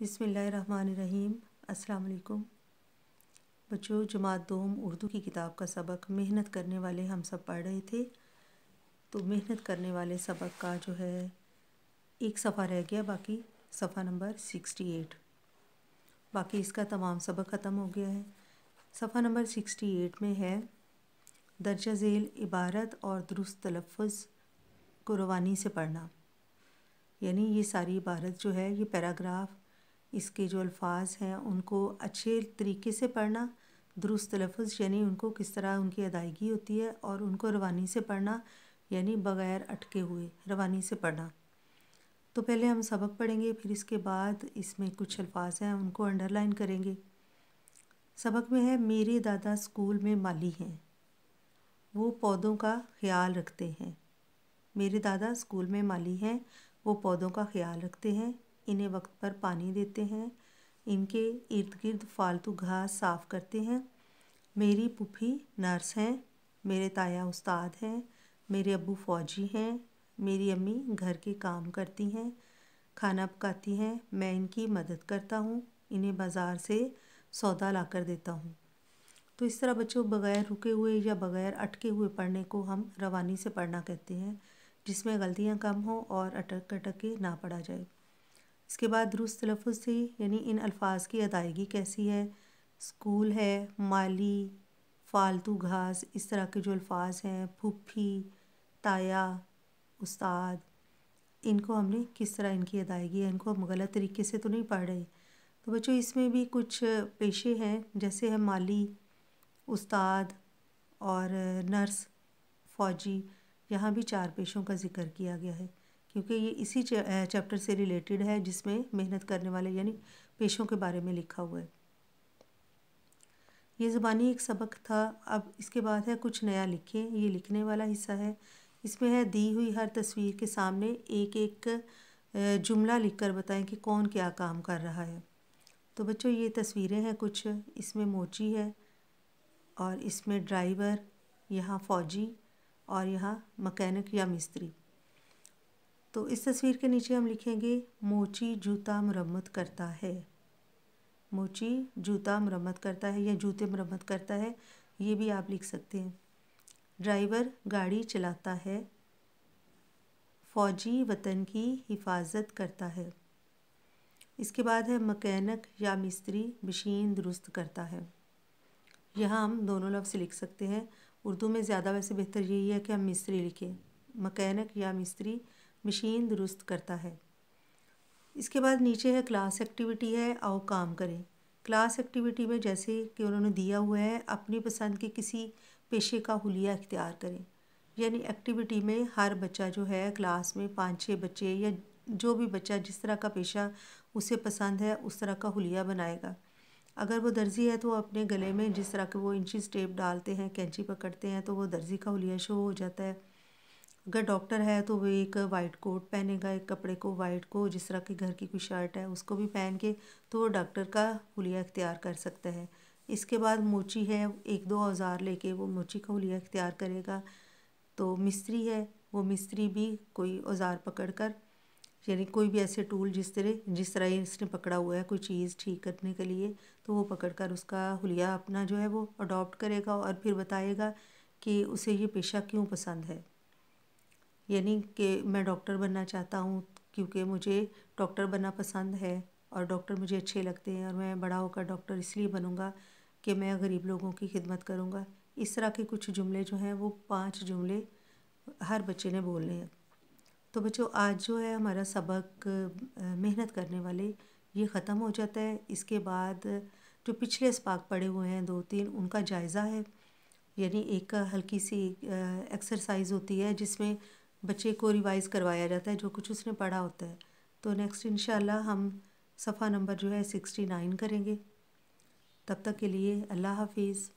बिसमीम् अस्सलाम बच्चों जमात दोम उर्दू की किताब का सबक मेहनत करने वाले हम सब पढ़ रहे थे तो मेहनत करने वाले सबक का जो है एक सफ़ा रह गया बाकी सफ़ा नंबर सिक्सटी एट बाकी इसका तमाम सबक ख़त्म हो गया है सफ़ा नंबर सिक्सटी एट में है दर्जा झेल इबारत और दुरुस्त तलफ़ को रवानी से पढ़ना यानी ये सारी इबारत जो है ये पैराग्राफ इसके जो अल्फाज हैं उनको अच्छे तरीके से पढ़ना दुरुस्त लफ्ज़ यानी उनको किस तरह उनकी अदायगी होती है और उनको रवानी से पढ़ना यानी बग़ैर अटके हुए रवानी से पढ़ना तो पहले हम सबक पढ़ेंगे फिर इसके बाद इसमें कुछ अल्फाज हैं उनको अंडरलाइन करेंगे सबक में है मेरे दादा स्कूल में माली हैं वो पौधों का ख्याल रखते हैं मेरे दादा स्कूल में माली हैं वो पौधों का ख्याल रखते हैं इन्हें वक्त पर पानी देते हैं इनके इर्द गिर्द फालतू घास साफ़ करते हैं मेरी पुफी नर्स हैं मेरे ताया उस्ताद हैं मेरे अबू फ़ौजी हैं मेरी अम्मी घर के काम करती हैं खाना पकाती हैं मैं इनकी मदद करता हूँ इन्हें बाज़ार से सौदा ला कर देता हूँ तो इस तरह बच्चों बग़ैर रुके हुए या बग़ैर अटके हुए पढ़ने को हम रवानी से पढ़ना कहते हैं जिसमें गलतियाँ कम हों और अटक अटक के ना पढ़ा जाए इसके बाद दुरुस्त तलफ़ से यानी इन अल्फाज की अदायगी कैसी है स्कूल है माली फालतू घास इस तरह के जो अल्फाज हैं फुफी ताया उस्ताद इनको हमने किस तरह इनकी अदायगी है इनको हम गलत तरीके से तो नहीं पढ़ रहे तो बच्चों इसमें भी कुछ पेशे हैं जैसे है माली उस्ताद और नर्स फौजी यहाँ भी चार पेशों का जिक्र किया गया है क्योंकि ये इसी चैप्टर से रिलेटेड है जिसमें मेहनत करने वाले यानी पेशों के बारे में लिखा हुआ है ये ज़बानी एक सबक था अब इसके बाद है कुछ नया लिखें ये लिखने वाला हिस्सा है इसमें है दी हुई हर तस्वीर के सामने एक एक जुमला लिखकर बताएं कि कौन क्या काम कर रहा है तो बच्चों ये तस्वीरें हैं कुछ इसमें मोची है और इसमें ड्राइवर यहाँ फ़ौजी और यहाँ मकैनिक या मिस्त्री तो इस तस्वीर के नीचे हम लिखेंगे मोची जूता मरम्मत करता है मोची जूता मरम्मत करता है या जूते मरम्मत करता है ये भी आप लिख सकते हैं ड्राइवर गाड़ी चलाता है फ़ौजी वतन की हिफाजत करता है इसके बाद है मकैनक या मिस्त्री मशीन दुरुस्त करता है यहाँ हम दोनों लफ्ज़ लिख सकते हैं उर्दू में ज़्यादा वैसे बेहतर यही है कि हम मिस्त्री लिखें मकैनक या मिस्त्री मशीन दुरुस्त करता है इसके बाद नीचे है क्लास एक्टिविटी है आओ काम करें क्लास एक्टिविटी में जैसे कि उन्होंने दिया हुआ है अपनी पसंद के किसी पेशे का हुलिया इख्तियार करें यानी एक्टिविटी में हर बच्चा जो है क्लास में पाँच छः बच्चे या जो भी बच्चा जिस तरह का पेशा उसे पसंद है उस तरह का हुलिया बनाएगा अगर वो दर्जी है तो अपने गले में जिस तरह के वो इंची टेप डालते हैं कैंची पकड़ते हैं तो वो दर्जी का हुलिया शो हो जाता है अगर डॉक्टर है तो वो एक वाइट कोट पहनेगा एक कपड़े को वाइट को जिस तरह के घर की कोई शर्ट है उसको भी पहन के तो वो डॉक्टर का हुलिया इख्तियार कर सकता है इसके बाद मोची है एक दो औजार लेके वो मोची का हुलिया इख्तियार करेगा तो मिस्त्री है वो मिस्त्री भी कोई औजार पकड़ कर यानी कोई भी ऐसे टूल जिस तरह जिस तरह इसने पकड़ा हुआ है कोई चीज़ ठीक करने के लिए तो वो पकड़ कर उसका हुलिया अपना जो है वो अडॉप्ट करेगा और फिर बताएगा कि उसे ये पेशा क्यों पसंद है यानी कि मैं डॉक्टर बनना चाहता हूँ क्योंकि मुझे डॉक्टर बनना पसंद है और डॉक्टर मुझे अच्छे लगते हैं और मैं बड़ा होकर डॉक्टर इसलिए बनूँगा कि मैं गरीब लोगों की खिदमत करूँगा इस तरह के कुछ जुमले जो हैं वो पाँच जुमले हर बच्चे ने बोलने हैं तो बच्चों आज जो है हमारा सबक मेहनत करने वाले ये ख़त्म हो जाता है इसके बाद जो पिछले स्पाक पड़े हुए हैं दो तीन उनका जायज़ा है यानी एक हल्की सी एक्सरसाइज होती है जिसमें बच्चे को रिवाइज़ करवाया जाता है जो कुछ उसने पढ़ा होता है तो नेक्स्ट इन हम सफ़ा नंबर जो है सिक्सटी नाइन करेंगे तब तक के लिए अल्लाह हाफिज़